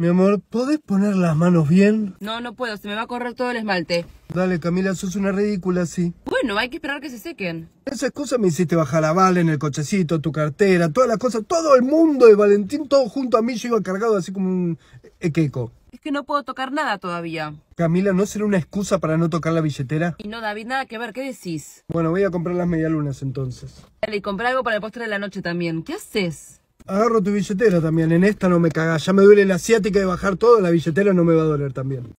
Mi amor, ¿podés poner las manos bien? No, no puedo, se me va a correr todo el esmalte. Dale, Camila, sos una ridícula ¿sí? Bueno, hay que esperar que se sequen. Esa excusa me hiciste bajar a Valen, en el cochecito, tu cartera, todas las cosas, todo el mundo y Valentín, todo junto a mí, yo cargado así como un equeco. Es que no puedo tocar nada todavía. Camila, ¿no será una excusa para no tocar la billetera? Y no, David, nada que ver, ¿qué decís? Bueno, voy a comprar las medialunas entonces. Dale, y compré algo para el postre de la noche también. ¿Qué haces? Agarro tu billetera también. En esta no me cagas. Ya me duele la asiática de bajar todo. La billetera no me va a doler también.